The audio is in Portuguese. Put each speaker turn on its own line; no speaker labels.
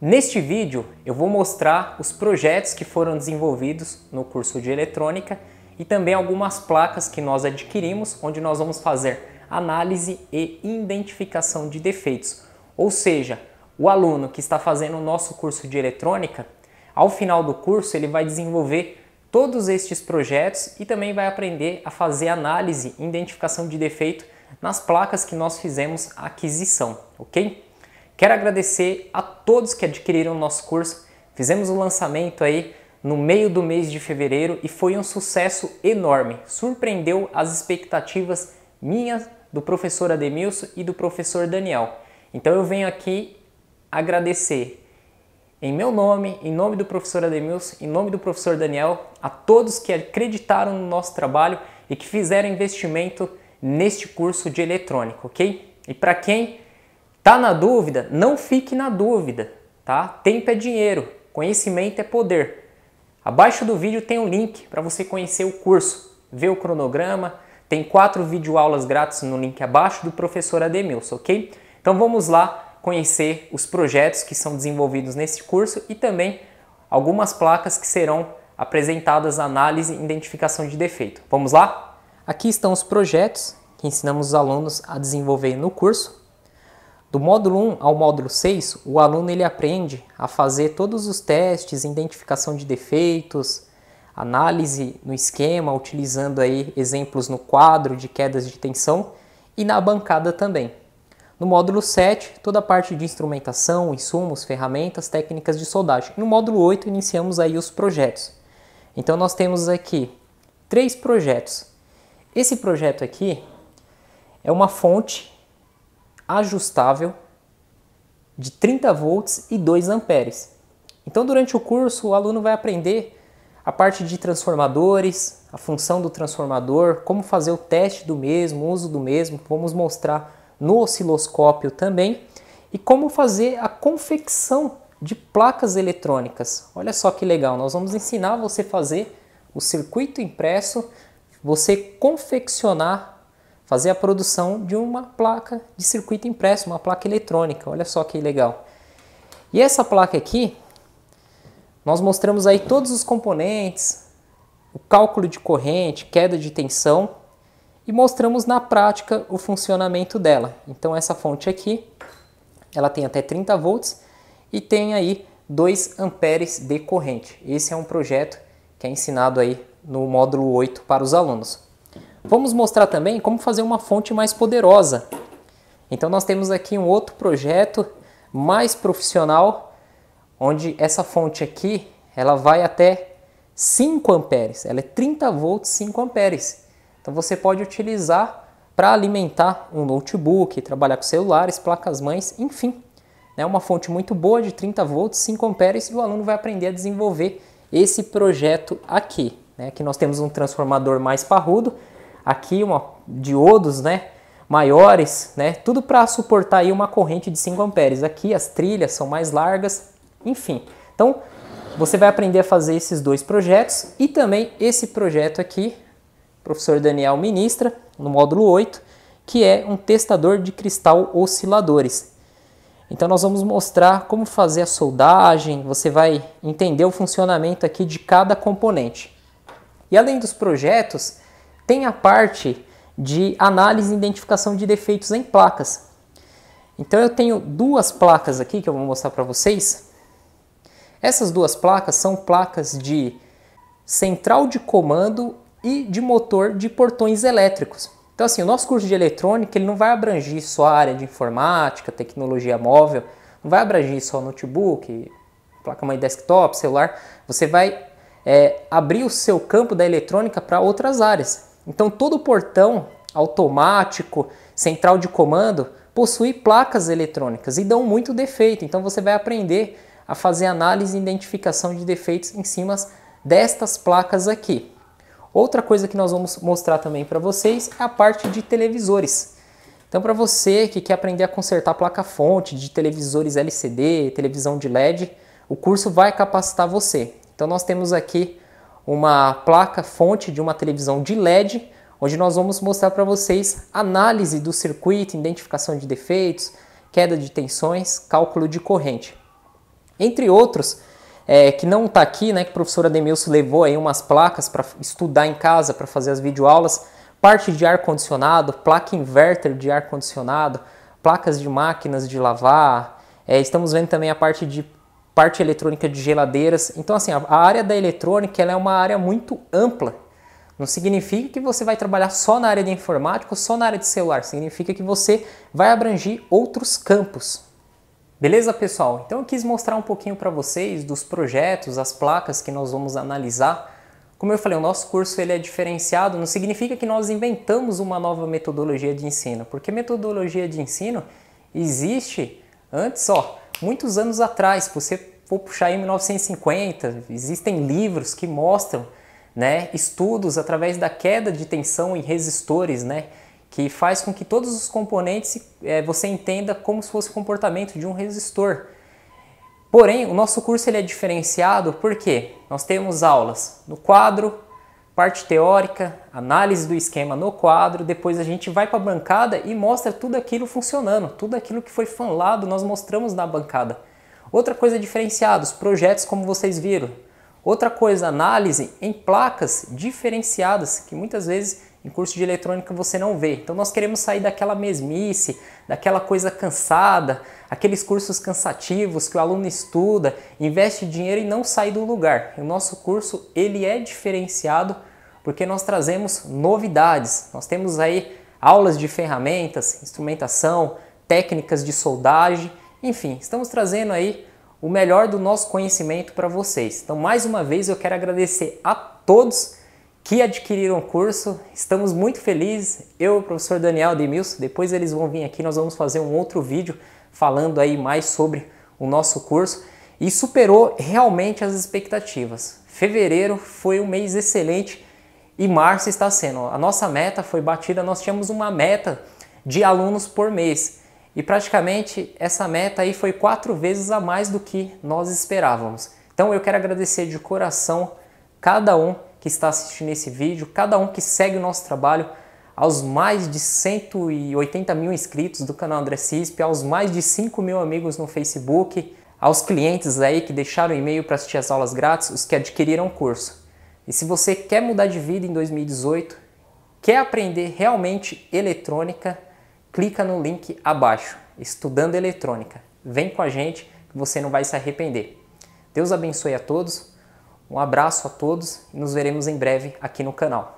Neste vídeo eu vou mostrar os projetos que foram desenvolvidos no curso de eletrônica e também algumas placas que nós adquirimos, onde nós vamos fazer análise e identificação de defeitos. Ou seja, o aluno que está fazendo o nosso curso de eletrônica, ao final do curso ele vai desenvolver todos estes projetos e também vai aprender a fazer análise e identificação de defeito nas placas que nós fizemos aquisição, ok? Quero agradecer a todos que adquiriram o nosso curso. Fizemos o um lançamento aí no meio do mês de fevereiro e foi um sucesso enorme. Surpreendeu as expectativas minhas, do professor Ademilson e do professor Daniel. Então eu venho aqui agradecer em meu nome, em nome do professor Ademilson, em nome do professor Daniel, a todos que acreditaram no nosso trabalho e que fizeram investimento neste curso de eletrônica, ok? E para quem Tá na dúvida? Não fique na dúvida, tá? Tempo é dinheiro, conhecimento é poder. Abaixo do vídeo tem um link para você conhecer o curso, ver o cronograma. Tem quatro videoaulas grátis no link abaixo do professor Ademilson, ok? Então vamos lá conhecer os projetos que são desenvolvidos nesse curso e também algumas placas que serão apresentadas análise e identificação de defeito. Vamos lá? Aqui estão os projetos que ensinamos os alunos a desenvolver no curso. Do módulo 1 ao módulo 6, o aluno ele aprende a fazer todos os testes, identificação de defeitos, análise no esquema, utilizando aí exemplos no quadro de quedas de tensão e na bancada também. No módulo 7, toda a parte de instrumentação, insumos, ferramentas, técnicas de soldagem. No módulo 8, iniciamos aí os projetos. Então nós temos aqui três projetos. Esse projeto aqui é uma fonte ajustável de 30 volts e 2 amperes. Então, durante o curso, o aluno vai aprender a parte de transformadores, a função do transformador, como fazer o teste do mesmo, o uso do mesmo, vamos mostrar no osciloscópio também, e como fazer a confecção de placas eletrônicas. Olha só que legal, nós vamos ensinar você a fazer o circuito impresso, você confeccionar fazer a produção de uma placa de circuito impresso, uma placa eletrônica. Olha só que legal. E essa placa aqui, nós mostramos aí todos os componentes, o cálculo de corrente, queda de tensão e mostramos na prática o funcionamento dela. Então essa fonte aqui, ela tem até 30 volts e tem aí 2 amperes de corrente. Esse é um projeto que é ensinado aí no módulo 8 para os alunos. Vamos mostrar também como fazer uma fonte mais poderosa. Então nós temos aqui um outro projeto mais profissional, onde essa fonte aqui, ela vai até 5 amperes, ela é 30 volts 5 amperes. Então você pode utilizar para alimentar um notebook, trabalhar com celulares, placas mães, enfim. É uma fonte muito boa de 30 volts, 5 amperes e o aluno vai aprender a desenvolver esse projeto aqui. Né? Aqui nós temos um transformador mais parrudo, aqui uma, diodos, né? Maiores, né? Tudo para suportar aí uma corrente de 5 amperes. Aqui as trilhas são mais largas, enfim. Então, você vai aprender a fazer esses dois projetos e também esse projeto aqui, professor Daniel ministra, no módulo 8, que é um testador de cristal osciladores. Então nós vamos mostrar como fazer a soldagem, você vai entender o funcionamento aqui de cada componente. E além dos projetos, tem a parte de análise e identificação de defeitos em placas. Então eu tenho duas placas aqui que eu vou mostrar para vocês. Essas duas placas são placas de central de comando e de motor de portões elétricos. Então assim, o nosso curso de eletrônica ele não vai abranger só a área de informática, tecnologia móvel, não vai abranger só notebook, placa-mãe desktop, celular. Você vai é, abrir o seu campo da eletrônica para outras áreas. Então todo portão automático, central de comando, possui placas eletrônicas e dão muito defeito. Então você vai aprender a fazer análise e identificação de defeitos em cima destas placas aqui. Outra coisa que nós vamos mostrar também para vocês é a parte de televisores. Então para você que quer aprender a consertar placa-fonte de televisores LCD, televisão de LED, o curso vai capacitar você. Então nós temos aqui uma placa fonte de uma televisão de LED, onde nós vamos mostrar para vocês análise do circuito, identificação de defeitos, queda de tensões, cálculo de corrente. Entre outros, é, que não está aqui, né, que a professora Demilson levou aí umas placas para estudar em casa, para fazer as videoaulas, parte de ar-condicionado, placa inverter de ar-condicionado, placas de máquinas de lavar, é, estamos vendo também a parte de parte eletrônica de geladeiras. Então, assim, a área da eletrônica ela é uma área muito ampla. Não significa que você vai trabalhar só na área de informática ou só na área de celular. Significa que você vai abranger outros campos. Beleza, pessoal? Então eu quis mostrar um pouquinho para vocês dos projetos, as placas que nós vamos analisar. Como eu falei, o nosso curso ele é diferenciado, não significa que nós inventamos uma nova metodologia de ensino, porque metodologia de ensino existe antes, ó, muitos anos atrás, se você for puxar em 1950, existem livros que mostram né, estudos através da queda de tensão em resistores, né, que faz com que todos os componentes é, você entenda como se fosse o comportamento de um resistor. Porém, o nosso curso ele é diferenciado porque nós temos aulas no quadro, parte teórica, análise do esquema no quadro, depois a gente vai para a bancada e mostra tudo aquilo funcionando, tudo aquilo que foi falado nós mostramos na bancada. Outra coisa diferenciada, os projetos como vocês viram. Outra coisa, análise em placas diferenciadas, que muitas vezes em curso de eletrônica você não vê. Então nós queremos sair daquela mesmice, daquela coisa cansada, aqueles cursos cansativos que o aluno estuda, investe dinheiro e não sai do lugar. O nosso curso ele é diferenciado porque nós trazemos novidades. Nós temos aí aulas de ferramentas, instrumentação, técnicas de soldagem, enfim, estamos trazendo aí o melhor do nosso conhecimento para vocês. Então, mais uma vez, eu quero agradecer a todos que adquiriram o curso. Estamos muito felizes. Eu, o professor Daniel Demilson, depois eles vão vir aqui, nós vamos fazer um outro vídeo falando aí mais sobre o nosso curso e superou realmente as expectativas. Fevereiro foi um mês excelente e março está sendo. A nossa meta foi batida, nós tínhamos uma meta de alunos por mês. E praticamente essa meta aí foi quatro vezes a mais do que nós esperávamos. Então eu quero agradecer de coração cada um que está assistindo esse vídeo, cada um que segue o nosso trabalho, aos mais de 180 mil inscritos do canal André Cisp, aos mais de 5 mil amigos no Facebook, aos clientes aí que deixaram e-mail para assistir as aulas grátis, os que adquiriram o curso. E se você quer mudar de vida em 2018, quer aprender realmente eletrônica, clica no link abaixo, Estudando Eletrônica. Vem com a gente que você não vai se arrepender. Deus abençoe a todos, um abraço a todos e nos veremos em breve aqui no canal.